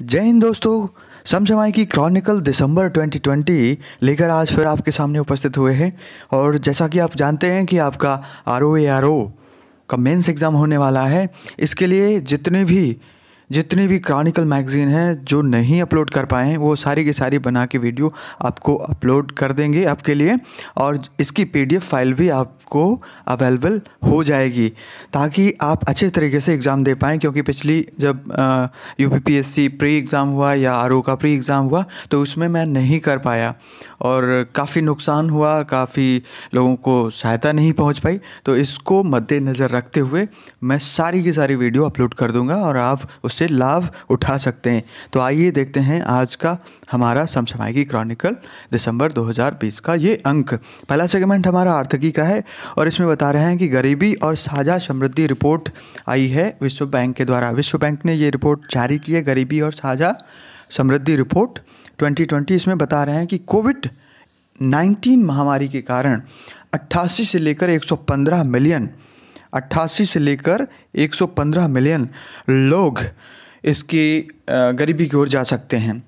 जय हिंद दोस्तों समसमाई की क्रॉनिकल दिसंबर 2020 लेकर आज फिर आपके सामने उपस्थित हुए हैं और जैसा कि आप जानते हैं कि आपका R O A R O का मेंस एग्ज़ाम होने वाला है इसके लिए जितने भी जितनी भी क्रॉनिकल मैगज़ीन है जो नहीं अपलोड कर पाए हैं वो सारी की सारी बना के वीडियो आपको अपलोड कर देंगे आपके लिए और इसकी पीडीएफ फाइल भी आपको अवेलेबल हो जाएगी ताकि आप अच्छे तरीके से एग्ज़ाम दे पाएँ क्योंकि पिछली जब यू प्री एग्ज़ाम हुआ या आर का प्री एग्ज़ाम हुआ तो उसमें मैं नहीं कर पाया और काफ़ी नुकसान हुआ काफ़ी लोगों को सहायता नहीं पहुँच पाई तो इसको मद्देनज़र रखते हुए मैं सारी की सारी वीडियो अपलोड कर दूँगा और आप उससे से लाभ उठा सकते हैं तो आइए देखते हैं आज का हमारा समसमायिकी क्रॉनिकल दिसंबर 2020 का ये अंक पहला सेगमेंट हमारा आर्थिकी का है और इसमें बता रहे हैं कि गरीबी और साझा समृद्धि रिपोर्ट आई है विश्व बैंक के द्वारा विश्व बैंक ने ये रिपोर्ट जारी की है गरीबी और साझा समृद्धि रिपोर्ट 2020 इसमें बता रहे हैं कि कोविड 19 महामारी के कारण अट्ठासी से लेकर 115 मिलियन अट्ठासी से लेकर 115 मिलियन लोग इसकी गरीबी की ओर जा सकते हैं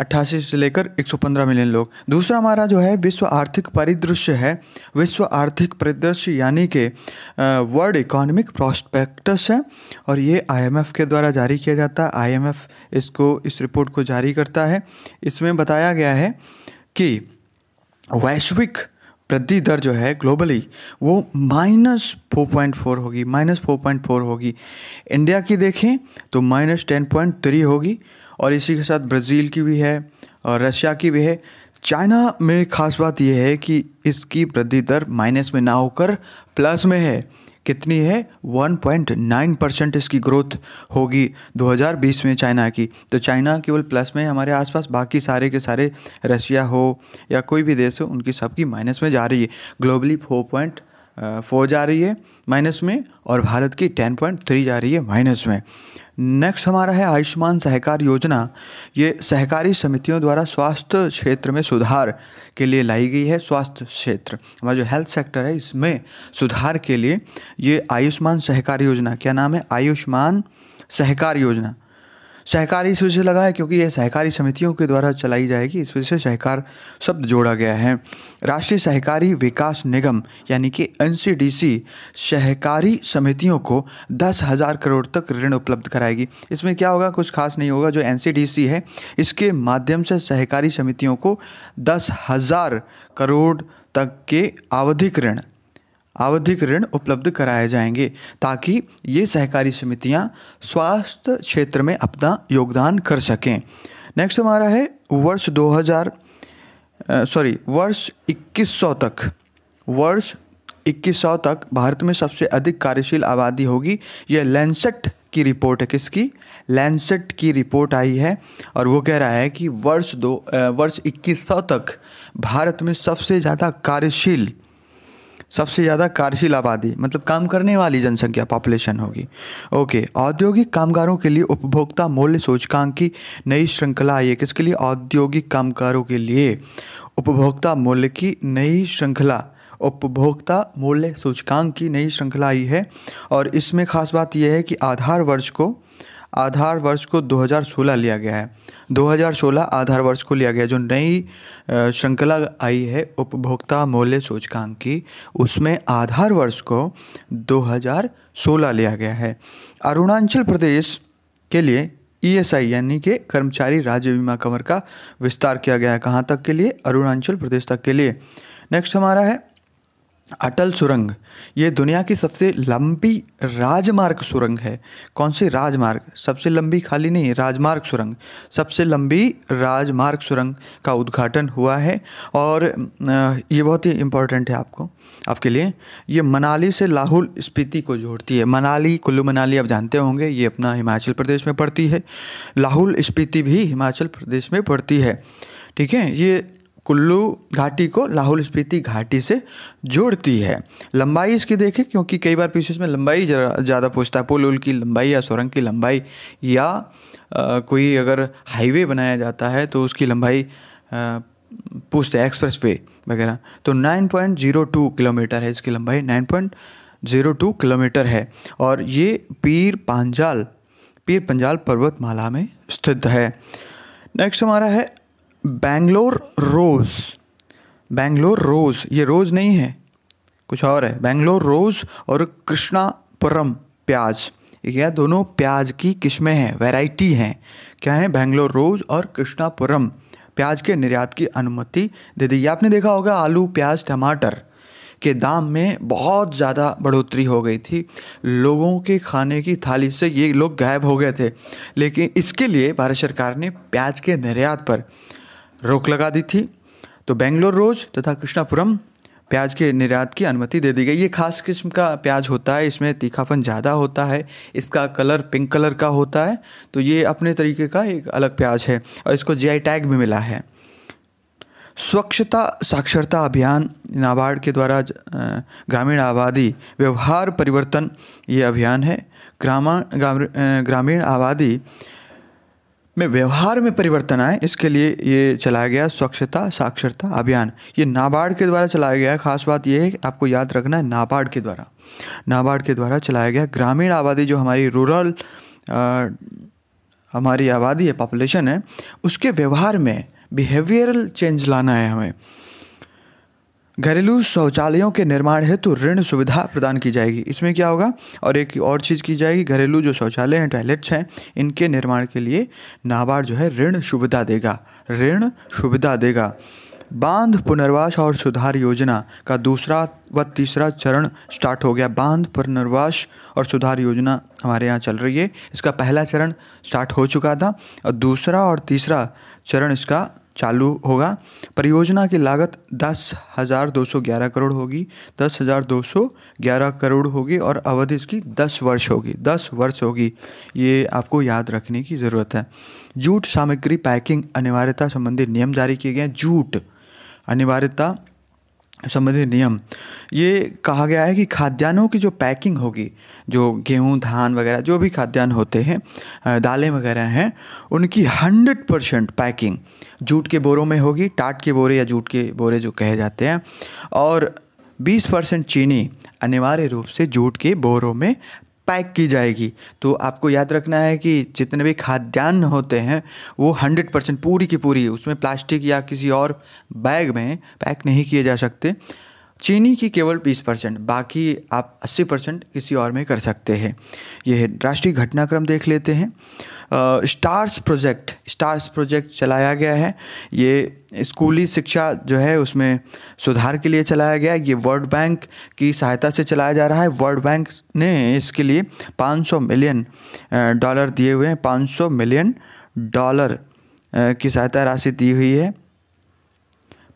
अट्ठासी से लेकर 115 मिलियन लोग दूसरा हमारा जो है विश्व आर्थिक परिदृश्य है विश्व आर्थिक परिदृश्य यानी कि वर्ल्ड इकोनॉमिक प्रोस्पेक्टस है और ये आईएमएफ के द्वारा जारी किया जाता है आईएमएफ इसको इस रिपोर्ट को जारी करता है इसमें बताया गया है कि वैश्विक वृद्धि दर जो है ग्लोबली वो माइनस फोर पॉइंट फोर होगी माइनस फोर पॉइंट फोर होगी इंडिया की देखें तो माइनस टेन पॉइंट थ्री होगी और इसी के साथ ब्राज़ील की भी है और रशिया की भी है चाइना में खास बात यह है कि इसकी वृद्धि दर माइनस में ना होकर प्लस में है कितनी है 1.9 परसेंट इसकी ग्रोथ होगी 2020 में चाइना की तो चाइना केवल प्लस में हमारे आसपास बाकी सारे के सारे रशिया हो या कोई भी देश हो उनकी सबकी माइनस में जा रही है ग्लोबली फोर पॉइंट फोर जा रही है माइनस में और भारत की टेन पॉइंट थ्री जा रही है माइनस में नेक्स्ट हमारा है आयुष्मान सहकार योजना ये सहकारी समितियों द्वारा स्वास्थ्य क्षेत्र में सुधार के लिए लाई गई है स्वास्थ्य क्षेत्र हमारा जो हेल्थ सेक्टर है इसमें सुधार के लिए ये आयुष्मान सहकार योजना क्या नाम है आयुष्मान सहकार योजना सहकारी इस वजह से लगा है क्योंकि यह सहकारी समितियों के द्वारा चलाई जाएगी इस वजह से सहकार शब्द जोड़ा गया है राष्ट्रीय सहकारी विकास निगम यानी कि एन सहकारी समितियों को दस हज़ार करोड़ तक ऋण उपलब्ध कराएगी इसमें क्या होगा कुछ खास नहीं होगा जो एन है इसके माध्यम से सहकारी समितियों को दस हज़ार करोड़ तक के आवधिक ऋण आवधिक ऋण उपलब्ध कराए जाएंगे ताकि ये सहकारी समितियाँ स्वास्थ्य क्षेत्र में अपना योगदान कर सकें नेक्स्ट हमारा है वर्ष 2000 सॉरी वर्ष 2100 तक वर्ष 2100 तक भारत में सबसे अधिक कार्यशील आबादी होगी यह लैंसेट की रिपोर्ट है किसकी लैंसेट की रिपोर्ट आई है और वो कह रहा है कि वर्ष दो वर्ष 2100 तक भारत में सबसे ज़्यादा कार्यशील सबसे ज़्यादा कार्यशील आबादी मतलब काम करने वाली जनसंख्या पॉपुलेशन होगी ओके औद्योगिक कामगारों के लिए उपभोक्ता मूल्य सूचकांक की नई श्रृंखला आई है किसके लिए औद्योगिक कामगारों के लिए उपभोक्ता मूल्य की नई श्रृंखला उपभोक्ता मूल्य सूचकांक की नई श्रृंखला आई है और इसमें खास बात यह है कि आधार वर्ष को आधार वर्ष को 2016 लिया गया है 2016 आधार वर्ष को लिया गया जो नई श्रृंखला आई है उपभोक्ता मूल्य सूचकांक की उसमें आधार वर्ष को 2016 लिया गया है अरुणाचल प्रदेश के लिए ईएसआई यानी कि कर्मचारी राज्य बीमा कवर का विस्तार किया गया है कहाँ तक के लिए अरुणाचल प्रदेश तक के लिए नेक्स्ट हमारा है अटल सुरंग ये दुनिया की सबसे लंबी राजमार्ग सुरंग है कौन सी राजमार्ग सबसे लंबी खाली नहीं राजमार्ग सुरंग सबसे लंबी राजमार्ग सुरंग का उद्घाटन हुआ है और ये बहुत ही इम्पोर्टेंट है आपको आपके लिए ये मनाली से लाहौल स्पीति को जोड़ती है मनाली कुल्लू मनाली आप जानते होंगे ये अपना हिमाचल प्रदेश में पड़ती है लाहौल स्पीति भी हिमाचल प्रदेश में पड़ती है ठीक है ये कुल्लू घाटी को लाहौल स्पीति घाटी से जोड़ती है लंबाई इसकी देखें क्योंकि कई बार पीछे में लंबाई ज़्यादा पूछता है पुल उल की लंबाई या सुरंग की लंबाई या आ, कोई अगर हाईवे बनाया जाता है तो उसकी लंबाई पूछते हैं एक्सप्रेस वे वगैरह तो 9.02 किलोमीटर है इसकी लंबाई 9.02 किलोमीटर है और ये पीर पांजाल पीर पंजाल पर्वतमाला में स्थित है नेक्स्ट हमारा है बैंगलोर रोज़ बैंगलोर रोज़ ये रोज़ नहीं है कुछ और है बैंगलोर रोज़ और कृष्णापुरम प्याज यह दोनों प्याज की किस्में हैं वैरायटी हैं क्या है बैंगलोर रोज़ और कृष्णापुरम प्याज के निर्यात की अनुमति दे दी आपने देखा होगा आलू प्याज टमाटर के दाम में बहुत ज़्यादा बढ़ोतरी हो गई थी लोगों के खाने की थाली से ये लोग गायब हो गए थे लेकिन इसके लिए भारत सरकार ने प्याज के निर्यात पर रोक लगा दी थी तो बेंगलोर रोज तथा कृष्णापुरम प्याज के निर्यात की अनुमति दे दी गई ये खास किस्म का प्याज होता है इसमें तीखापन ज़्यादा होता है इसका कलर पिंक कलर का होता है तो ये अपने तरीके का एक अलग प्याज है और इसको जीआई टैग भी मिला है स्वच्छता साक्षरता अभियान नाबार्ड के द्वारा ग्रामीण आबादी व्यवहार परिवर्तन ये अभियान है ग्रामा ग्रामीण आबादी में व्यवहार में परिवर्तन आए इसके लिए ये चलाया गया स्वच्छता साक्षरता अभियान ये नाबार्ड के द्वारा चलाया गया खास बात ये है आपको याद रखना है नाबार्ड के द्वारा नाबार्ड के द्वारा चलाया गया ग्रामीण आबादी जो हमारी रूरल हमारी आबादी है पॉपुलेशन है उसके व्यवहार में बिहेवियरल चेंज लाना है हमें घरेलू शौचालयों के निर्माण हेतु ऋण सुविधा प्रदान की जाएगी इसमें क्या होगा और एक और चीज़ की जाएगी घरेलू जो शौचालय हैं टॉयलेट्स हैं इनके निर्माण के लिए नाबार्ड जो है ऋण सुविधा देगा ऋण सुविधा देगा बांध पुनर्वास और सुधार योजना का दूसरा व तीसरा चरण स्टार्ट हो गया बांध पुनर्वास और सुधार योजना हमारे यहाँ चल रही है इसका पहला चरण स्टार्ट हो चुका था और दूसरा और तीसरा चरण इसका चालू होगा परियोजना की लागत दस हज़ार दो सौ ग्यारह करोड़ होगी दस हज़ार दो सौ ग्यारह करोड़ होगी और अवधि इसकी दस वर्ष होगी दस वर्ष होगी ये आपको याद रखने की ज़रूरत है जूट सामग्री पैकिंग अनिवार्यता संबंधी नियम जारी किए गए हैं जूट अनिवार्यता संबंधित नियम ये कहा गया है कि खाद्यान्नों की जो पैकिंग होगी जो गेहूं धान वगैरह जो भी खाद्यान्न होते हैं दालें वगैरह हैं उनकी हंड्रेड परसेंट पैकिंग जूट के बोरों में होगी टाट के बोरे या जूट के बोरे जो कहे जाते हैं और बीस परसेंट चीनी अनिवार्य रूप से जूट के बोरों में पैक की जाएगी तो आपको याद रखना है कि जितने भी खाद्यान्न होते हैं वो हंड्रेड परसेंट पूरी की पूरी उसमें प्लास्टिक या किसी और बैग में पैक नहीं किए जा सकते चीनी की केवल 20 परसेंट बाकी आप 80 परसेंट किसी और में कर सकते हैं यह राष्ट्रीय घटनाक्रम देख लेते हैं स्टार्स प्रोजेक्ट स्टार्स प्रोजेक्ट चलाया गया है ये स्कूली शिक्षा जो है उसमें सुधार के लिए चलाया गया ये वर्ल्ड बैंक की सहायता से चलाया जा रहा है वर्ल्ड बैंक ने इसके लिए 500 मिलियन डॉलर दिए हुए हैं 500 मिलियन डॉलर की सहायता राशि दी हुई है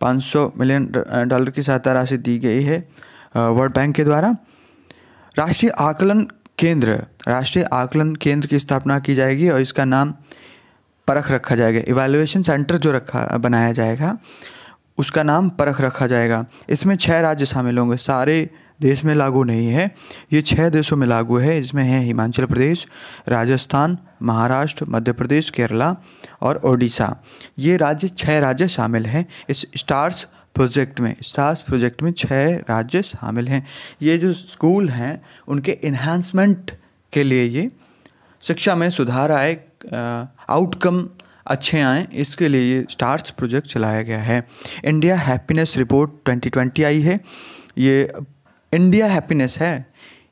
500 मिलियन डॉलर की सहायता राशि दी गई है वर्ल्ड बैंक के द्वारा राष्ट्रीय आकलन केंद्र राष्ट्रीय आकलन केंद्र की स्थापना की जाएगी और इसका नाम परख रखा जाएगा इवेल्युएशन सेंटर जो रखा बनाया जाएगा उसका नाम परख रखा जाएगा इसमें छः राज्य शामिल होंगे सारे देश में लागू नहीं है ये छः देशों में लागू है इसमें है हिमाचल प्रदेश राजस्थान महाराष्ट्र मध्य प्रदेश केरला और ओडिशा ये राज्य छः राज्य शामिल हैं इस स्टार्स प्रोजेक्ट में स्टार्स प्रोजेक्ट में छः राज्य शामिल हैं ये जो स्कूल हैं उनके इन्हांसमेंट के लिए ये शिक्षा में सुधार आए आउटकम अच्छे आएँ इसके लिए ये स्टार्स प्रोजेक्ट चलाया गया है इंडिया हैप्पीनेस रिपोर्ट 2020 आई है ये इंडिया हैप्पीनेस है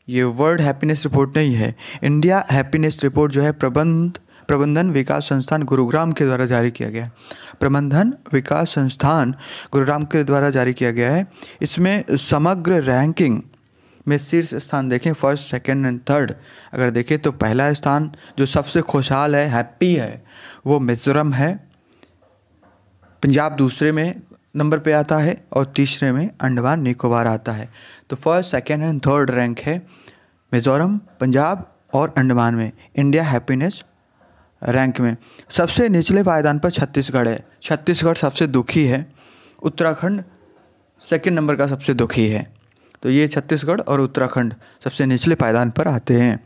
ये वर्ल्ड हैप्पीनेस रिपोर्ट नहीं है इंडिया हैप्पीनेस रिपोर्ट जो है प्रबंध प्रबंधन विकास संस्थान गुरुग्राम के द्वारा जारी किया गया है प्रबंधन विकास संस्थान गुरुग्राम के द्वारा जारी किया गया है इसमें समग्र रैंकिंग में शीर्ष स्थान देखें फर्स्ट सेकंड एंड थर्ड अगर देखें तो पहला स्थान जो सबसे खुशहाल है हैप्पी है वो मिजोरम है पंजाब दूसरे में नंबर पे आता है और तीसरे में अंडमान निकोबार आता है तो first second and third rank है मिज़ोरम पंजाब और अंडमान में इंडिया हैप्पीनेस रैंक में सबसे निचले पायदान पर छत्तीसगढ़ है छत्तीसगढ़ सबसे दुखी है उत्तराखंड सेकंड नंबर का सबसे दुखी है तो ये छत्तीसगढ़ और उत्तराखंड सबसे निचले पायदान पर आते हैं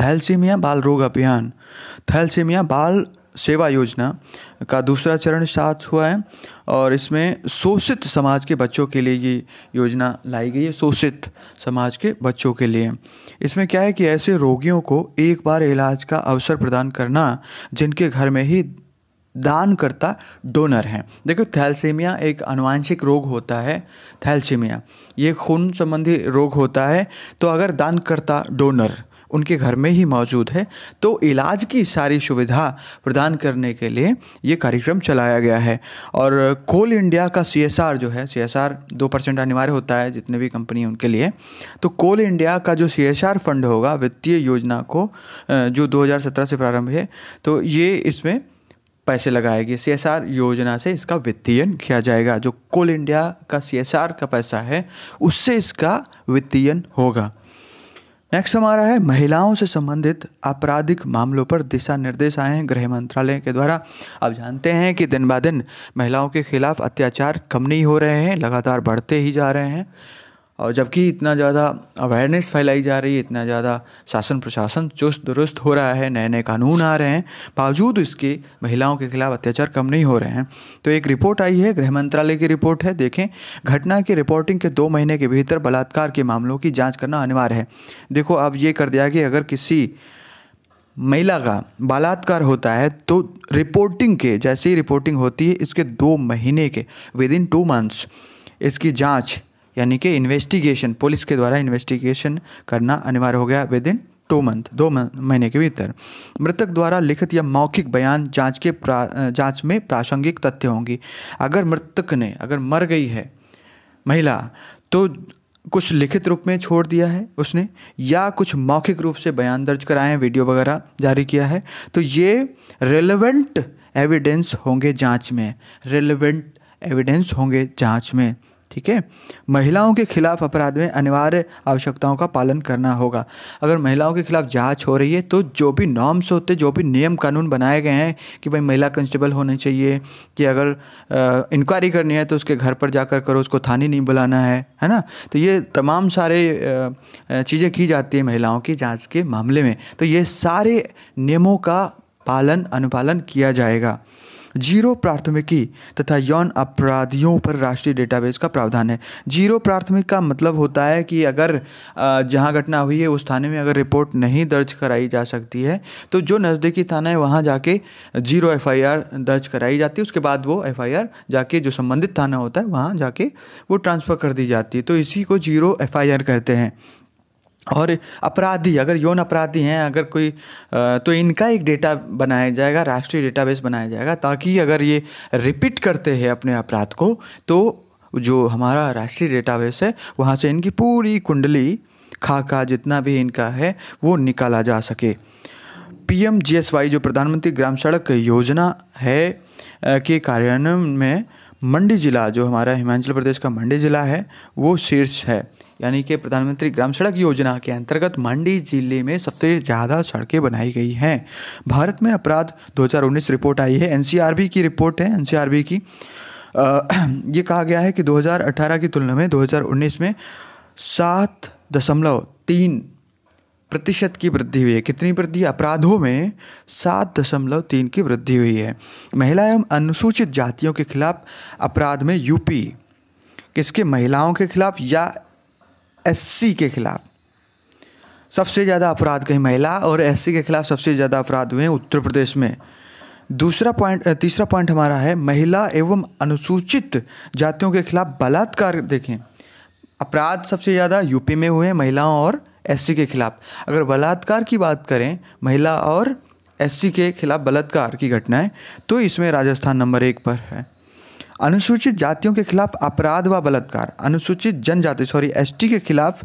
थैलसीमिया बाल रोग अभियान थैलसीमिया बाल सेवा योजना का दूसरा चरण साथ हुआ है और इसमें शोषित समाज के बच्चों के लिए ये योजना लाई गई है शोषित समाज के बच्चों के लिए इसमें क्या है कि ऐसे रोगियों को एक बार इलाज का अवसर प्रदान करना जिनके घर में ही दानकर्ता डोनर हैं देखो थैलसीमिया एक अनुवांशिक रोग होता है थैलसीमिया ये खून संबंधी रोग होता है तो अगर दानकर्ता डोनर उनके घर में ही मौजूद है तो इलाज की सारी सुविधा प्रदान करने के लिए ये कार्यक्रम चलाया गया है और कोल इंडिया का सी जो है सी दो परसेंट अनिवार्य होता है जितने भी कंपनी उनके लिए तो कोल इंडिया का जो सी फंड होगा वित्तीय योजना को जो 2017 से प्रारंभ है तो ये इसमें पैसे लगाएगी सी एस आर योजना से इसका वित्तीयन किया जाएगा जो कोल इंडिया का सी एस आर का पैसा है उससे इसका वित्तीयन होगा नेक्स्ट हमारा है महिलाओं से संबंधित आपराधिक मामलों पर दिशा निर्देश आए हैं गृह मंत्रालय के द्वारा आप जानते हैं कि दिन ब दिन महिलाओं के खिलाफ अत्याचार कम नहीं हो रहे हैं लगातार बढ़ते ही जा रहे हैं और जबकि इतना ज़्यादा अवेयरनेस फैलाई जा रही है इतना ज़्यादा शासन प्रशासन चुस्त दुरुस्त हो रहा है नए नए कानून आ रहे हैं बावजूद इसके महिलाओं के खिलाफ अत्याचार कम नहीं हो रहे हैं तो एक रिपोर्ट आई है गृह मंत्रालय की रिपोर्ट है देखें घटना की रिपोर्टिंग के दो महीने के भीतर बलात्कार के मामलों की जाँच करना अनिवार्य है देखो अब ये कर दिया कि अगर किसी महिला का बलात्कार होता है तो रिपोर्टिंग के जैसे ही रिपोर्टिंग होती है इसके दो महीने के विद इन टू मंथ्स इसकी जांच यानी कि इन्वेस्टिगेशन पुलिस के द्वारा इन्वेस्टिगेशन करना अनिवार्य हो गया विद इन टू मंथ दो महीने के भीतर मृतक द्वारा लिखित या मौखिक बयान जांच के जांच में प्रासंगिक तथ्य होंगी अगर मृतक ने अगर मर गई है महिला तो कुछ लिखित रूप में छोड़ दिया है उसने या कुछ मौखिक रूप से बयान दर्ज कराए हैं वीडियो वगैरह जारी किया है तो ये रेलेवेंट एविडेंस होंगे जांच में रेलेवेंट एविडेंस होंगे जांच में ठीक है महिलाओं के खिलाफ अपराध में अनिवार्य आवश्यकताओं का पालन करना होगा अगर महिलाओं के खिलाफ जांच हो रही है तो जो भी नॉर्म्स होते जो भी नियम कानून बनाए गए हैं कि भाई महिला कंस्टेबल होने चाहिए कि अगर इंक्वायरी करनी है तो उसके घर पर जाकर करो उसको थाने नहीं बुलाना है है ना तो ये तमाम सारे चीज़ें की जाती है महिलाओं की जाँच के मामले में तो ये सारे नियमों का पालन अनुपालन किया जाएगा जीरो प्राथमिकी तथा यौन अपराधियों पर राष्ट्रीय डेटाबेस का प्रावधान है जीरो प्राथमिक का मतलब होता है कि अगर जहां घटना हुई है उस थाने में अगर रिपोर्ट नहीं दर्ज कराई जा सकती है तो जो नज़दीकी थाना है वहां जाके जीरो एफआईआर दर्ज कराई जाती है उसके बाद वो एफआईआर जाके जो संबंधित थाना होता है वहाँ जाके वो ट्रांसफ़र कर दी जाती है तो इसी को जीरो एफ कहते हैं और अपराधी अगर यौन अपराधी हैं अगर कोई तो इनका एक डेटा बनाया जाएगा राष्ट्रीय डेटाबेस बनाया जाएगा ताकि अगर ये रिपीट करते हैं अपने अपराध को तो जो हमारा राष्ट्रीय डेटाबेस है वहाँ से इनकी पूरी कुंडली खाका जितना भी इनका है वो निकाला जा सके P M G S Y जो प्रधानमंत्री ग्राम सड़क योजना है के कार्यान्वयन में मंडी ज़िला जो हमारा हिमाचल प्रदेश का मंडी ज़िला है वो शीर्ष है यानी कि प्रधानमंत्री ग्राम सड़क योजना के अंतर्गत मंडी जिले में सबसे ज़्यादा सड़कें बनाई गई हैं भारत में अपराध 2019 रिपोर्ट आई है एन की रिपोर्ट है एन की ये कहा गया है कि 2018 की तुलना में 2019 में सात दशमलव तीन प्रतिशत की वृद्धि हुई है कितनी वृद्धि अपराधों में सात दशमलव तीन की वृद्धि हुई है महिला एवं अनुसूचित जातियों के खिलाफ अपराध में यूपी किसके महिलाओं के खिलाफ या एससी के खिलाफ सबसे ज़्यादा अपराध कहीं महिला और एससी के खिलाफ सबसे ज़्यादा अपराध हुए हैं उत्तर प्रदेश में दूसरा पॉइंट तीसरा पॉइंट हमारा है महिला एवं अनुसूचित जातियों के खिलाफ बलात्कार देखें अपराध सबसे ज़्यादा यूपी में हुए हैं महिलाओं और एससी के खिलाफ अगर बलात्कार की बात करें महिला और एससी के खिलाफ बलात्कार की घटनाएं तो इसमें राजस्थान नंबर एक पर है अनुसूचित जातियों के खिलाफ अपराध व बलात्कार अनुसूचित जनजाति सॉरी एसटी के खिलाफ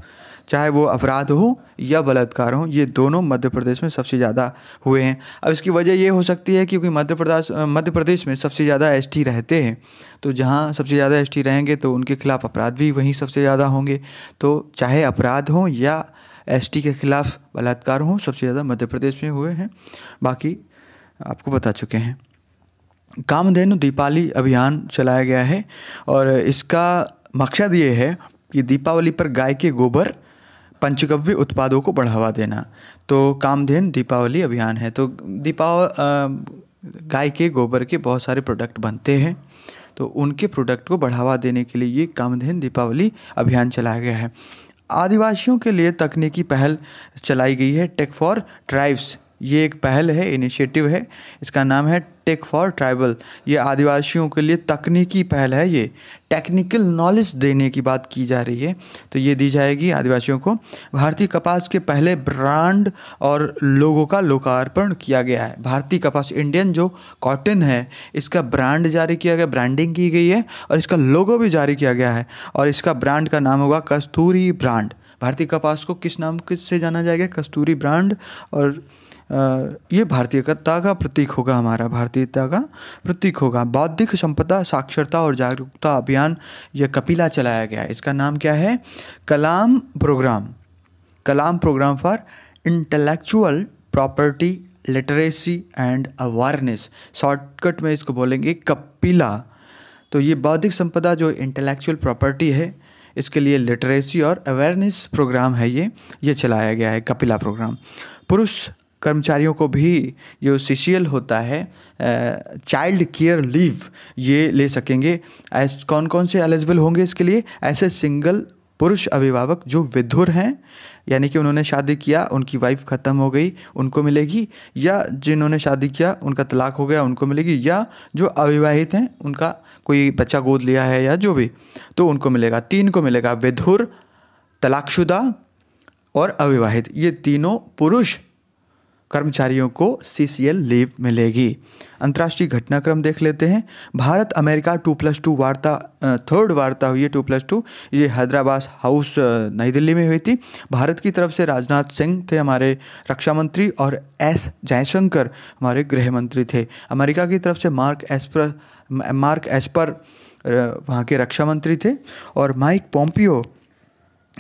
चाहे वो अपराध हो या बलात्कार हो ये दोनों मध्य प्रदेश में सबसे ज़्यादा हुए हैं अब इसकी वजह ये हो सकती है क्योंकि मध्य प्रदेश मध्य प्रदेश में सबसे ज़्यादा एसटी रहते हैं तो जहाँ सबसे ज़्यादा एसटी रहेंगे तो उनके खिलाफ अपराध भी वहीं सबसे ज़्यादा होंगे तो चाहे अपराध हों या एसटी के खिलाफ बलात्कार हों सबसे ज़्यादा मध्य प्रदेश में हुए हैं बाकी आपको बता चुके हैं कामधेनु दीपाली अभियान चलाया गया है और इसका मकसद ये है कि दीपावली पर गाय के गोबर पंचगव्य उत्पादों को बढ़ावा देना तो कामधेन दीपावली अभियान है तो दीपाव गाय के गोबर के बहुत सारे प्रोडक्ट बनते हैं तो उनके प्रोडक्ट को बढ़ावा देने के लिए ये कामधेन दीपावली अभियान चलाया गया है आदिवासियों के लिए तकनीकी पहल चलाई गई है टेक फॉर ट्राइब्स ये एक पहल है इनिशिएटिव है इसका नाम है टेक फॉर ट्राइबल ये आदिवासियों के लिए तकनीकी पहल है ये टेक्निकल नॉलेज देने की बात की जा रही है तो ये दी जाएगी आदिवासियों को भारतीय कपास के पहले ब्रांड और लोगों का लोकार्पण किया गया है भारतीय कपास इंडियन जो कॉटन है इसका ब्रांड जारी किया गया ब्रांडिंग की गई है और इसका लोगो भी जारी किया गया है और इसका ब्रांड का नाम होगा कस्तूरी ब्रांड भारतीय कपास को किस नाम किस से जाना जाएगा कस्तूरी ब्रांड और ये भारतीयता का प्रतीक होगा हमारा भारतीयता का प्रतीक होगा बौद्धिक संपदा साक्षरता और जागरूकता अभियान यह कपिला चलाया गया इसका नाम क्या है Kalam program Kalam program for intellectual property literacy and awareness shortcut में इसको बोलेंगे कपिला तो ये बौद्धिक संपदा जो इंटेलेक्चुअल प्रॉपर्टी है इसके लिए लिटरेसी और अवेयरनेस प्रोग्राम है ये ये चलाया गया है कपिला प्रोग्राम पुरुष कर्मचारियों को भी जो सी होता है चाइल्ड केयर लीव ये ले सकेंगे ऐस कौन कौन से एलिजिबल होंगे इसके लिए ऐसे सिंगल पुरुष अभिभावक जो विधुर हैं यानी कि उन्होंने शादी किया उनकी वाइफ ख़त्म हो गई उनको मिलेगी या जिन्होंने शादी किया उनका तलाक हो गया उनको मिलेगी या जो अविवाहित हैं उनका कोई बच्चा गोद लिया है या जो भी तो उनको मिलेगा तीन को मिलेगा विधुर तलाकशुदा और अविवाहित ये तीनों पुरुष कर्मचारियों को सीसीएल लीव मिलेगी अंतर्राष्ट्रीय घटनाक्रम देख लेते हैं Bharat America two plus two वार्ता थर्ड वार्ता हुई है टू प्लस टू ये हैदराबाद हाउस नई दिल्ली में हुई थी भारत की तरफ से राजनाथ सिंह थे हमारे रक्षा मंत्री और एस जयशंकर हमारे गृह मंत्री थे अमेरिका की तरफ से मार्क एस्पर मार्क एस्पर वहाँ के रक्षा मंत्री थे और माइक पोम्पियो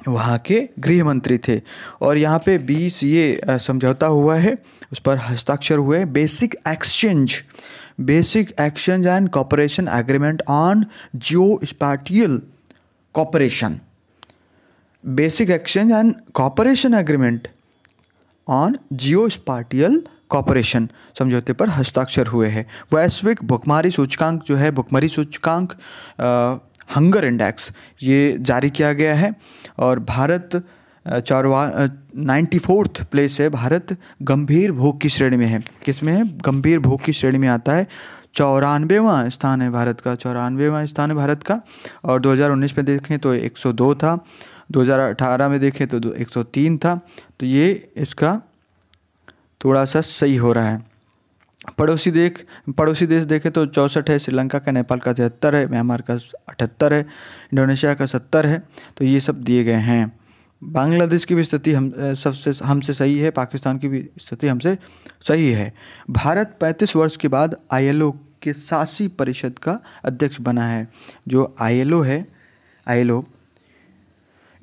वहाँ के गृह मंत्री थे और यहाँ पे बीस ये समझौता हुआ है उस पर हस्ताक्षर हुए basic exchange basic exchange and cooperation agreement on geospatial cooperation basic exchange and cooperation agreement on geospatial cooperation समझौते पर हस्ताक्षर हुए हैं वैश्विक भुखमारी सूचकांक जो है भुखमरी सूचकांक हंगर इंडेक्स ये जारी किया गया है और भारत चौरवा नाइन्टी फोर्थ प्लेस है भारत गंभीर भोग की श्रेणी में है किस में है गंभीर भोग की श्रेणी में आता है चौरानवेवा स्थान है भारत का चौरानवेवा स्थान है भारत का और 2019 में देखें तो 102 था 2018 में देखें तो 103 था तो ये इसका थोड़ा सा सही हो रहा है पड़ोसी देख पड़ोसी देश देखें तो चौंसठ है श्रीलंका का नेपाल का तिहत्तर है म्यांमार का अठहत्तर है इंडोनेशिया का सत्तर है तो ये सब दिए गए हैं बांग्लादेश की भी स्थिति हम सबसे हमसे सही है पाकिस्तान की भी स्थिति हमसे सही है भारत 35 वर्ष के बाद आईएलओ के शासी परिषद का अध्यक्ष बना है जो आईएलओ है आईएलओ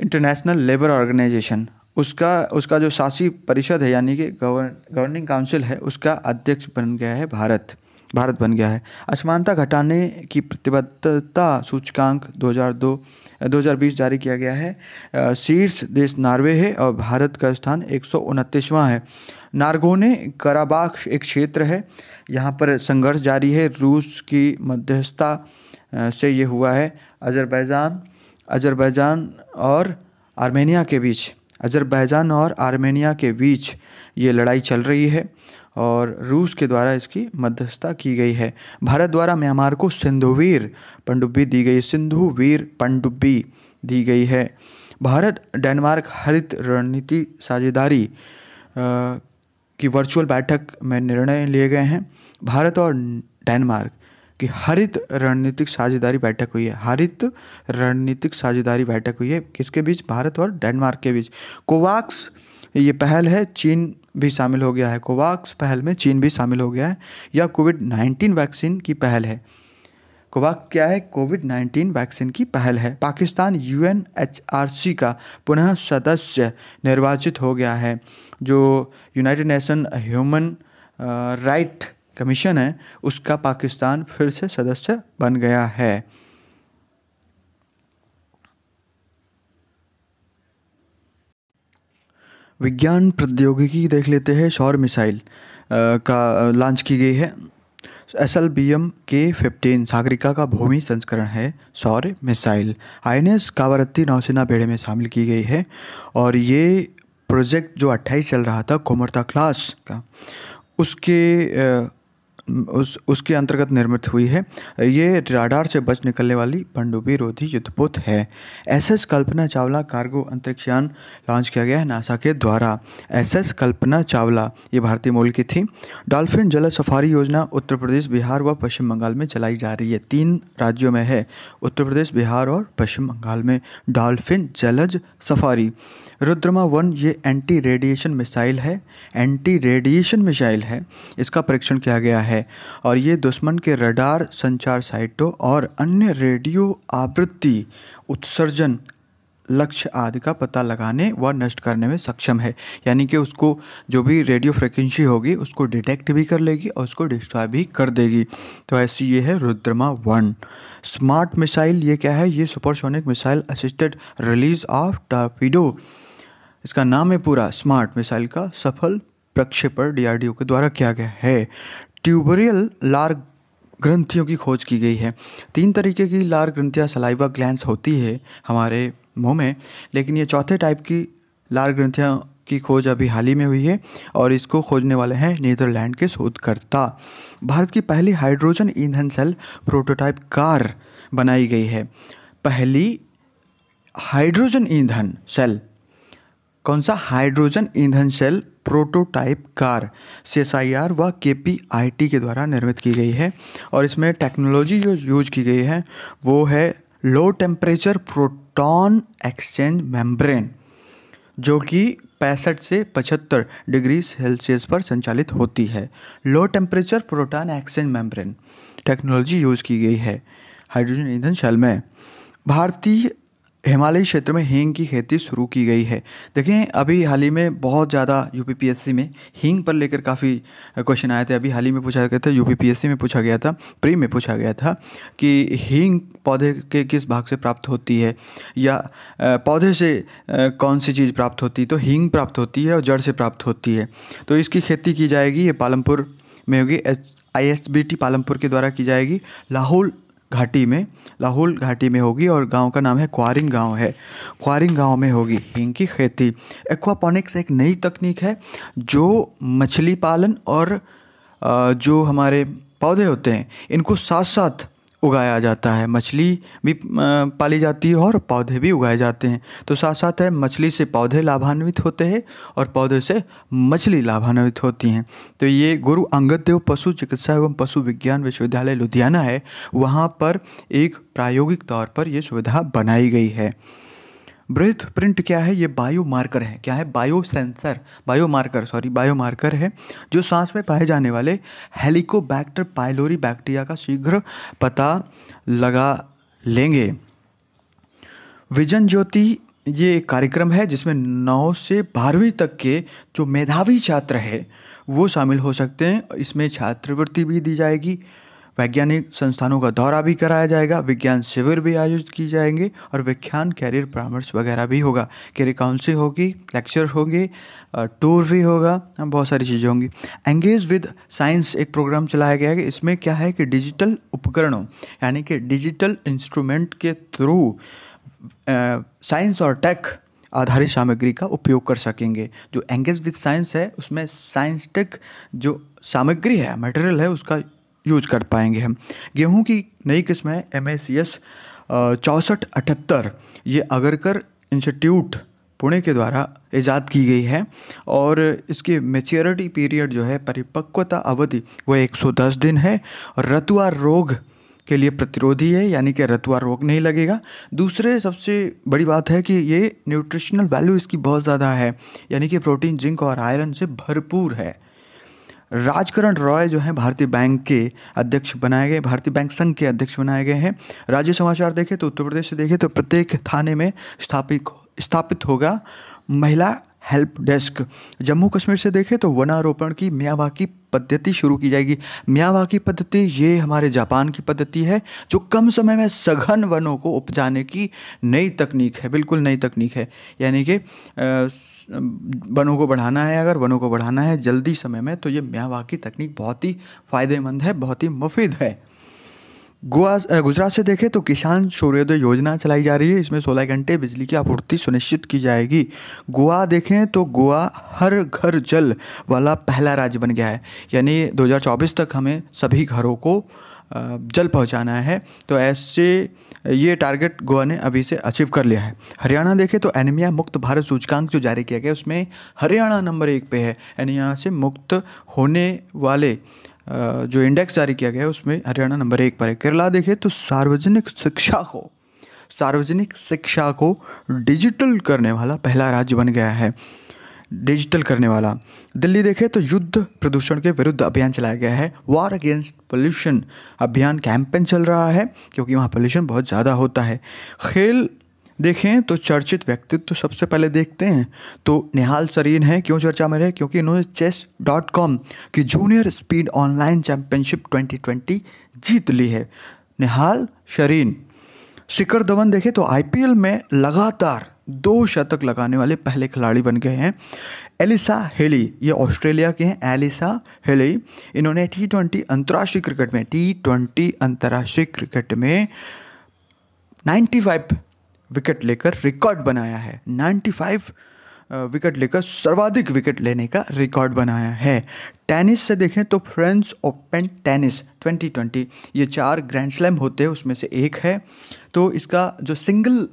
इंटरनेशनल लेबर ऑर्गेनाइजेशन उसका उसका जो शासी परिषद है यानी कि गवर्न गवर्निंग काउंसिल है उसका अध्यक्ष बन गया है भारत भारत बन गया है असमानता घटाने की प्रतिबद्धता सूचकांक 2002 2020 जारी किया गया है शीर्ष देश नार्वे है और भारत का स्थान एक है नार्गोने कराबाख एक क्षेत्र है यहाँ पर संघर्ष जारी है रूस की मध्यस्थता से ये हुआ है अजरबैजान अजरबैजान और आर्मेनिया के बीच अज़रबैजान और आर्मेनिया के बीच ये लड़ाई चल रही है और रूस के द्वारा इसकी मध्यस्थता की गई है भारत द्वारा म्यांमार को सिंधुवीर पनडुब्बी दी गई सिंधुवीर पनडुब्बी दी गई है भारत डेनमार्क हरित रणनीति साझेदारी की वर्चुअल बैठक में निर्णय लिए गए हैं भारत और डेनमार्क कि हरित रणनीतिक साझेदारी बैठक हुई है हरित रणनीतिक साझेदारी बैठक हुई है किसके बीच भारत और डेनमार्क के बीच कोवाक्स ये पहल है चीन भी शामिल हो गया है कोवाक्स पहल में चीन भी शामिल हो गया है या कोविड नाइन्टीन वैक्सीन की पहल है कोवाक्स क्या है कोविड नाइन्टीन वैक्सीन की पहल है पाकिस्तान यू का पुनः सदस्य निर्वाचित हो गया है जो United Nation human right commission है उसका पाकिस्तान फिर से सदस्य बन गया है विज्ञान प्रौद्योगिकी देख लेते हैं शौर मिसाइल का लॉन्च की गई है S L B M K fifteen Sagarika का भूमि संस्करण है सौर missile I N S Kavaratti नौसेना बेड़े में शामिल की गई है और ये प्रोजेक्ट जो 28 चल रहा था कोमरता क्लास का उसके उस उसके अंतर्गत निर्मित हुई है ये राडार से बच निकलने वाली पनडुब्बी रोधी युद्धपोत है S S Kalpana Chawla cargo अंतरिक्षयान लॉन्च किया गया है नासा के द्वारा एस एस कल्पना चावला ये भारतीय मूल की थी डॉल्फिन जल सफारी योजना उत्तर प्रदेश बिहार व पश्चिम बंगाल में चलाई जा रही है तीन राज्यों में है उत्तर प्रदेश बिहार और पश्चिम बंगाल में dolphin Jalaj safari Rudram one ये एंटी रेडिएशन मिसाइल है एंटी रेडिएशन मिसाइल है इसका परीक्षण किया गया है और ये दुश्मन के रडार संचार साइटों और अन्य रेडियो आवृत्ति उत्सर्जन लक्ष्य आदि का पता लगाने व नष्ट करने में सक्षम है यानी कि उसको जो भी रेडियो फ्रिक्वेंसी होगी उसको डिटेक्ट भी कर लेगी और उसको डिस्ट्रॉय भी कर देगी तो ऐसी ये है रुद्रमा वन स्मार्ट मिसाइल ये क्या है ये supersonic missile assisted release of torpedo इसका नाम है पूरा स्मार्ट मिसाइल का सफल प्रक्षेपण डीआरडीओ के द्वारा किया गया है ट्यूबरियल लार ग्रंथियों की खोज की गई है तीन तरीके की लार ग्रंथियाँ सलाइवा ग्लैंड होती है हमारे मुंह में लेकिन ये चौथे टाइप की लार ग्रंथियाँ की खोज अभी हाल ही में हुई है और इसको खोजने वाले हैं नीदरलैंड के शोधकर्ता भारत की पहली हाइड्रोजन ईंधन सेल प्रोटोटाइप कार बनाई गई है पहली हाइड्रोजन ईंधन सेल कौन सा हाइड्रोजन ईंधन cell prototype car C S I R व के पी आई टी के द्वारा निर्मित की गई है और इसमें टेक्नोलॉजी जो यूज की गई है वो है low temperature proton exchange membrane जो कि पैंसठ से पचहत्तर डिग्री सेल्सियस पर संचालित होती है low temperature proton exchange membrane technology use की गई है हाइड्रोजन ईंधन शैल में भारतीय हिमालयी क्षेत्र में हींग की खेती शुरू की गई है देखें अभी हाल ही में बहुत ज़्यादा सी में हींग पर लेकर काफ़ी क्वेश्चन आए थे अभी हाल ही में पूछा गया था सी में पूछा गया था प्री में पूछा गया था कि हींग पौधे के किस भाग से प्राप्त होती है या पौधे से कौन सी चीज़ प्राप्त होती है तो हींग प्राप्त होती है और जड़ से प्राप्त होती है तो इसकी खेती की जाएगी ये पालमपुर में होगी H I S B T Palampur के द्वारा की जाएगी लाहौल घाटी में लाहौल घाटी में होगी और गांव का नाम है क्वारिंग गांव है क्वारिंग गांव में होगी हिंग की खेती एक्वापोनिक्स एक नई तकनीक है जो मछली पालन और जो हमारे पौधे होते हैं इनको साथ साथ उगाया जाता है मछली भी पाली जाती है और पौधे भी उगाए जाते हैं तो साथ साथ है मछली से पौधे लाभान्वित होते हैं और पौधे से मछली लाभान्वित होती हैं तो ये गुरु अंगद देव पशु चिकित्सा एवं पशु विज्ञान विश्वविद्यालय लुधियाना है वहाँ पर एक प्रायोगिक तौर पर ये सुविधा बनाई गई है ब्रेथ प्रिंट क्या है ये बायो मार्कर है क्या है bio sensor bio marker sorry bio marker है जो सांस में पाए जाने वाले हेलिकोबैक्टर पाइलोरी बैक्टीरिया का शीघ्र पता लगा लेंगे विजन ज्योति ये एक कार्यक्रम है जिसमें नौ से बारहवीं तक के जो मेधावी छात्र है वो शामिल हो सकते हैं इसमें छात्रवृत्ति भी दी जाएगी वैज्ञानिक संस्थानों का दौरा भी कराया जाएगा विज्ञान शिविर भी आयोजित किए जाएंगे और व्याख्यान कैरियर परामर्श वगैरह भी होगा कैरियर काउंसिल होगी लेक्चर होंगे टूर भी होगा बहुत सारी चीज़ें होंगी एंगेज विद साइंस एक प्रोग्राम चलाया गया है इसमें क्या है कि डिजिटल उपकरणों यानी कि डिजिटल इंस्ट्रूमेंट के थ्रू साइंस और टेक आधारित सामग्री का उपयोग कर सकेंगे जो एंगेज विद साइंस है उसमें साइंस टेक जो सामग्री है मटेरियल है उसका यूज कर पाएंगे हम गेहूँ की नई किस्म है एम एस सी एस चौंसठ अठहत्तर ये अगरकर इंस्टीट्यूट पुणे के द्वारा ईजाद की गई है और इसकी मेच्योरिटी पीरियड जो है परिपक्वता अवधि वह 110 दिन है और रतुआ रोग के लिए प्रतिरोधी है यानी कि रतुआ रोग नहीं लगेगा दूसरे सबसे बड़ी बात है कि ये न्यूट्रिशनल वैल्यू इसकी बहुत ज़्यादा है यानी कि प्रोटीन जिंक और आयरन से भरपूर है राजकरण रॉय जो है भारतीय बैंक के अध्यक्ष बनाए गए भारतीय बैंक संघ के अध्यक्ष बनाए गए हैं राज्य समाचार देखें तो उत्तर प्रदेश से देखें तो प्रत्येक थाने में स्थापित स्थापित होगा महिला हेल्प डेस्क जम्मू कश्मीर से देखें तो वनारोपण की की पद्धति शुरू की जाएगी की पद्धति ये हमारे जापान की पद्धति है जो कम समय में सघन वनों को उपजाने की नई तकनीक है बिल्कुल नई तकनीक है यानी कि वनों को बढ़ाना है अगर वनों को बढ़ाना है जल्दी समय में तो ये म्यावा की तकनीक बहुत ही फ़ायदेमंद है बहुत ही मुफीद है गोवा गुजरात से देखें तो किसान सूर्योदय योजना चलाई जा रही है इसमें 16 घंटे बिजली की आपूर्ति सुनिश्चित की जाएगी गोवा देखें तो गोवा हर घर जल वाला पहला राज्य बन गया है यानी 2024 तक हमें सभी घरों को जल पहुंचाना है तो ऐसे ये टारगेट गोवा ने अभी से अचीव कर लिया है हरियाणा देखें तो एनीमिया मुक्त भारत सूचकांक जो जारी किया गया उसमें हरियाणा नंबर एक पे है एनिमिया से मुक्त होने वाले जो इंडेक्स जारी किया गया है उसमें हरियाणा नंबर एक पर है केरला देखें तो सार्वजनिक शिक्षा को सार्वजनिक शिक्षा को डिजिटल करने वाला पहला राज्य बन गया है डिजिटल करने वाला दिल्ली देखे तो युद्ध प्रदूषण के विरुद्ध अभियान चलाया गया है वॉर अगेंस्ट पोल्यूशन अभियान कैंपेन चल रहा है क्योंकि वहाँ पोल्यूशन बहुत ज़्यादा होता है खेल देखें तो चर्चित व्यक्तित्व तो सबसे पहले देखते हैं तो निहाल सरीन है क्यों चर्चा में रहे क्योंकि इन्होंने चेस डॉट कॉम की जूनियर स्पीड ऑनलाइन चैंपियनशिप 2020 जीत ली है निहाल शरीन शिखर धवन देखें तो आईपीएल में लगातार दो शतक लगाने वाले पहले खिलाड़ी बन गए हैं एलिसा हेली ये ऑस्ट्रेलिया के हैं एलिसा हेली इन्होंने टी ट्वेंटी अंतर्राष्ट्रीय क्रिकेट में टी ट्वेंटी अंतर्राष्ट्रीय क्रिकेट में 95 विकेट लेकर रिकॉर्ड बनाया है 95 विकेट लेकर सर्वाधिक विकेट लेने का रिकॉर्ड बनाया है टेनिस से देखें तो फ्रेंच ओपन टेनिस 2020 ये चार ग्रैंड स्लैम होते हैं उसमें से एक है तो इसका जो सिंगल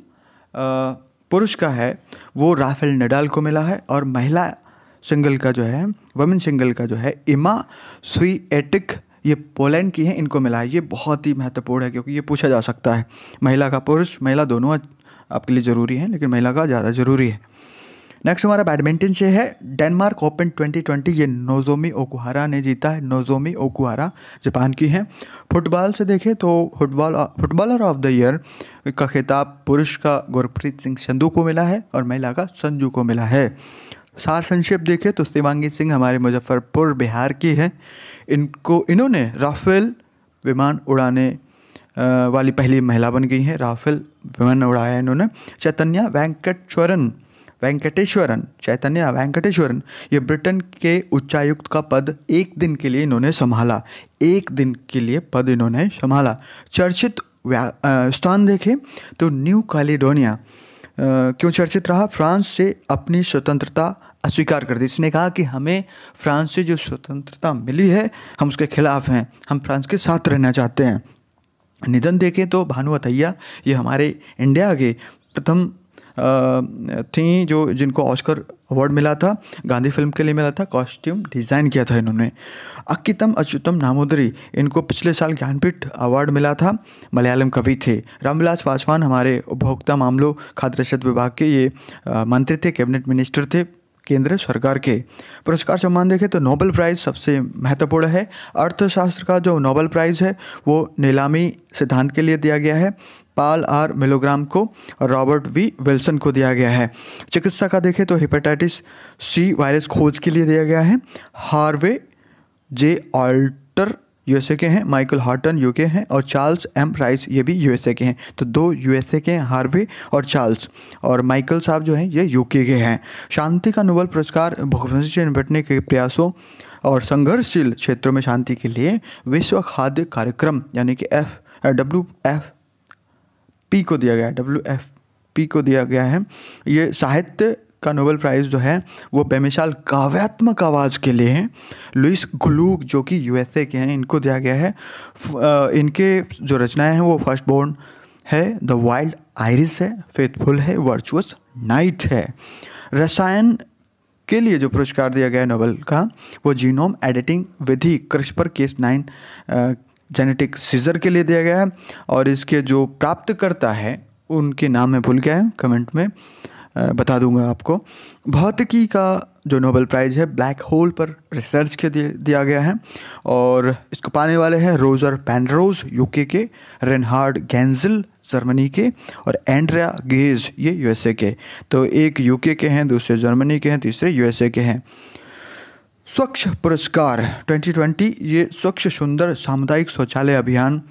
पुरुष का है वो राफेल नडाल को मिला है और महिला सिंगल का जो है वमेन सिंगल का जो है इमा सुई एटिक ये पोलैंड की है इनको मिला है ये बहुत ही महत्वपूर्ण है क्योंकि ये पूछा जा सकता है महिला का पुरुष महिला दोनों आपके लिए ज़रूरी है लेकिन महिला का ज़्यादा ज़रूरी है नेक्स्ट हमारा बैडमिंटन से है डेनमार्क ओपन 2020 ये नोजोमी ओकुहारा ने जीता है नोजोमी ओकुहारा जापान की हैं फुटबॉल से देखें तो football footballer of the year का खिताब पुरुष का गुरप्रीत सिंह संधू को मिला है और महिला का संजू को मिला है सार संक्षेप देखें तो शिवांगी सिंह हमारे मुजफ्फरपुर बिहार की है इनको इन्होंने राफेल विमान उड़ाने वाली पहली महिला बन गई हैं राफेल विमान उड़ाया इन्होंने चैतन्या वेंकटश्वरन वेंकटेश्वरन चैतन्य वेंकटेश्वरन ये ब्रिटेन के उच्चायुक्त का पद एक दिन के लिए इन्होंने संभाला एक दिन के लिए पद इन्होंने संभाला चर्चित स्थान देखें तो न्यू कैलिडोनिया क्यों चर्चित रहा फ्रांस से अपनी स्वतंत्रता अस्वीकार कर दी इसने कहा कि हमें फ्रांस से जो स्वतंत्रता मिली है हम उसके खिलाफ हैं हम फ्रांस के साथ रहना चाहते हैं निधन देखें तो भानु अथैया ये हमारे इंडिया के प्रथम थी जो जिनको ऑस्कर अवार्ड मिला था गांधी फिल्म के लिए मिला था कॉस्ट्यूम डिज़ाइन किया था इन्होंने अक्कीतम अच्युतम नामोदरी इनको पिछले साल ज्ञानपीठ अवार्ड मिला था मलयालम कवि थे रामविलास पासवान हमारे उपभोक्ता मामलों खाद्य रसद विभाग के ये मंत्री थे कैबिनेट मिनिस्टर थे केंद्र सरकार के पुरस्कार सम्मान देखें तो नोबल प्राइज़ सबसे महत्वपूर्ण है अर्थशास्त्र का जो नोबल प्राइज़ है वो नीलामी सिद्धांत के लिए दिया गया है पाल आर मिलोग्राम को और रॉबर्ट वी विल्सन को दिया गया है चिकित्सा का देखें तो हेपेटाइटिस सी वायरस खोज के लिए दिया गया है हार्वे जे ऑल्टर यूएसए के हैं माइकल हार्टन यूके हैं और चार्ल्स एम राइस ये भी यूएसए के हैं तो दो यूएसए के हैं हार्वे और चार्ल्स और माइकल साहब जो हैं ये यूके के हैं शांति का नोबल पुरस्कार भूकंप से निपटने के प्रयासों और संघर्षशील क्षेत्रों में शांति के लिए विश्व खाद्य कार्यक्रम यानी कि एफ डब्ल्यू एफ पी को दिया गया है डब्ल्यू एफ पी को दिया गया है ये साहित्य का नोबेल प्राइज़ जो है वो बेमिसाल काव्यात्मक आवाज़ के लिए हैं लुइस ग्लूक जो कि यूएसए के हैं इनको दिया गया है इनके जो रचनाएं हैं वो फर्स्ट बोर्न है द वाइल्ड आयरिस है फेथफुल है वर्चुअस नाइट है रसायन के लिए जो पुरस्कार दिया गया है नोबल का वो जीनोम एडिटिंग विधि CRISPR Cas nine genetic scissor के लिए दिया गया है और इसके जो प्राप्तकर्ता है उनके नाम मैं भूल गया है कमेंट में बता दूंगा आपको भौतिकी का जो नोबेल प्राइज़ है ब्लैक होल पर रिसर्च के दिया गया है और इसको पाने वाले हैं रोजर पैनरोज यूके के रेनहार्ड गैंजल जर्मनी के और एंड्रिया गेज ये यूएसए के तो एक यूके के हैं दूसरे जर्मनी के हैं तीसरे यूएसए के हैं स्वच्छ पुरस्कार 2020 ये स्वच्छ सुंदर सामुदायिक शौचालय अभियान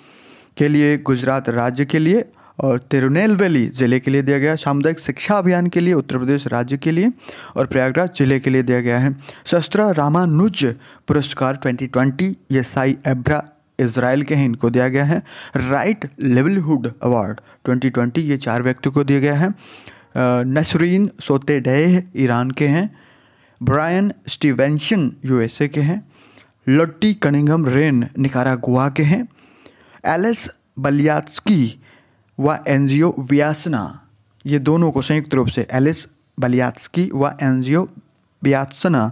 के लिए गुजरात राज्य के लिए और तिरुनेलवेली ज़िले के लिए दिया गया सामुदायिक शिक्षा अभियान के लिए उत्तर प्रदेश राज्य के लिए और प्रयागराज जिले के लिए दिया गया है शस्त्र रामानुज पुरस्कार 2020 ये साई एब्रा इसराइल के हैं इनको दिया गया है राइट लेवलहुड अवार्ड 2020 ये चार व्यक्तियों को दिया गया है नसरीन डेह ईरान के हैं ब्रायन स्टीवेंशन यूएसए के हैं Lottie Cunningham Wren Nicaragua के हैं एलिस बलियात्की व एनजीओ वियासना ये दोनों को संयुक्त रूप से एलिस बलियात्सकी व एनजीओ बियासना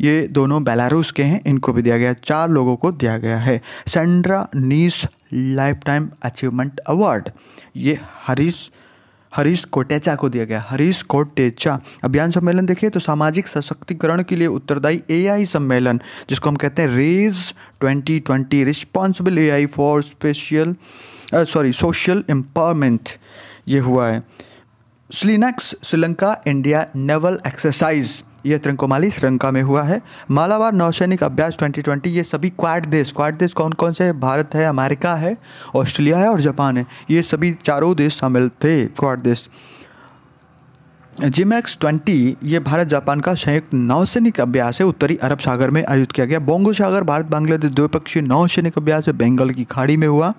ये दोनों बेलारूस के हैं इनको भी दिया गया चार लोगों को दिया गया है सेंड्रा नीस लाइफ टाइम अचीवमेंट अवार्ड ये हरीश हरीश कोटेचा को दिया गया हरीश कोटेचा अभियान सम्मेलन देखिए तो सामाजिक सशक्तिकरण के लिए उत्तरदायी एआई सम्मेलन जिसको हम कहते हैं RAISE 2020 responsible A for special sorry social empowerment ये हुआ है SLINEX Sri Lanka India naval exercise यह त्रिंकोमाली श्रीलंका में हुआ है मालाबार नौसैनिक अभ्यास 2020 ये सभी क्वाड देश क्वाड देश कौन कौन से भारत है अमेरिका है ऑस्ट्रेलिया है और जापान है ये सभी चारों देश शामिल थे क्वाड देश जिमैक्स ट्वेंटी ये भारत जापान का संयुक्त नौसैनिक अभ्यास है उत्तरी अरब सागर में आयोजित किया गया बोंगो सागर भारत बांग्लादेश द्विपक्षीय नौसैनिक अभ्यास बंगाल की खाड़ी में हुआ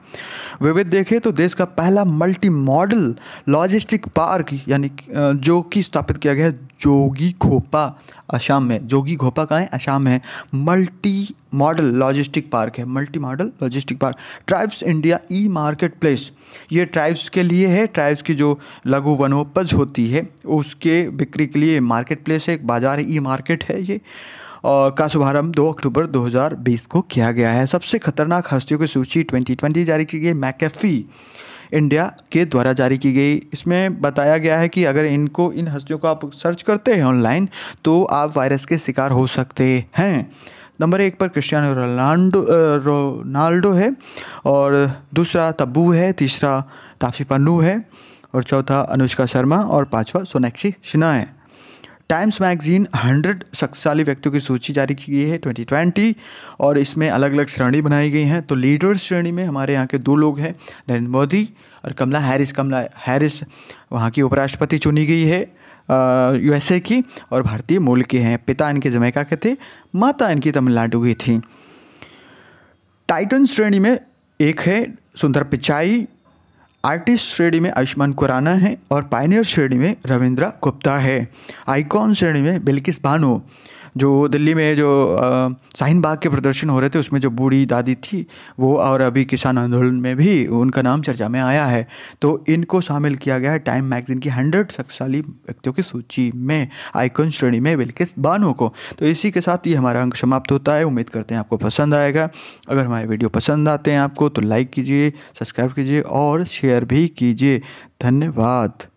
विविध देखें तो देश का पहला मल्टी मॉडल लॉजिस्टिक पार्क यानी जो कि स्थापित किया गया है जोगी खोपा असम में जोगी घोपा का है असम में मल्टी मॉडल लॉजिस्टिक पार्क है multi modal logistic park tribes India E market place ये ट्राइब्स के लिए है ट्राइब्स की जो लघु वनोपज होती है उसके बिक्री के लिए मार्केट प्लेस है एक बाज़ार ई मार्केट है ये और का शुभारंभ दो अक्टूबर 2020 को किया गया है सबसे खतरनाक हस्तियों की सूची 2020 जारी की गई मैकेफी इंडिया के द्वारा जारी की गई इसमें बताया गया है कि अगर इनको इन हस्तियों को आप सर्च करते हैं ऑनलाइन तो आप वायरस के शिकार हो सकते हैं नंबर एक पर क्रिस्टियानो रोनाल्डो रोनाल्डो है और दूसरा तब्बू है तीसरा ताफी पन्नू है और चौथा अनुष्का शर्मा और पांचवा सोनाक्षी सिन्हा है टाइम्स मैगजीन 100 शक्तिशाली व्यक्तियों की सूची जारी की गई है 2020 और इसमें अलग अलग श्रेणी बनाई गई हैं तो लीडर्स श्रेणी में हमारे यहाँ के दो लोग हैं नरेंद्र मोदी और कमला हैरिस कमला हैरिस वहाँ की उपराष्ट्रपति चुनी गई है यूएसए की और भारतीय मूल के हैं पिता इनके जमैका के थे माता इनकी तमिलनाडु की थी टाइटन श्रेणी में एक है सुंदर पिचाई आर्टिस्ट श्रेणी में आयुष्मान खुराना है और पायनियर श्रेणी में रविंद्रा गुप्ता है आइकॉन श्रेणी में बिल्किस भानु जो दिल्ली में जो शाहीन बाग के प्रदर्शन हो रहे थे उसमें जो बूढ़ी दादी थी वो और अभी किसान आंदोलन में भी उनका नाम चर्चा में आया है तो इनको शामिल किया गया है टाइम मैगजीन की हंड्रेड शक्तिशाली व्यक्तियों की सूची में आइकन श्रेणी में बिल्किस बानो को तो इसी के साथ ये हमारा अंक समाप्त होता है उम्मीद करते हैं आपको पसंद आएगा अगर हमारे वीडियो पसंद आते हैं आपको तो लाइक कीजिए सब्सक्राइब कीजिए और शेयर भी कीजिए धन्यवाद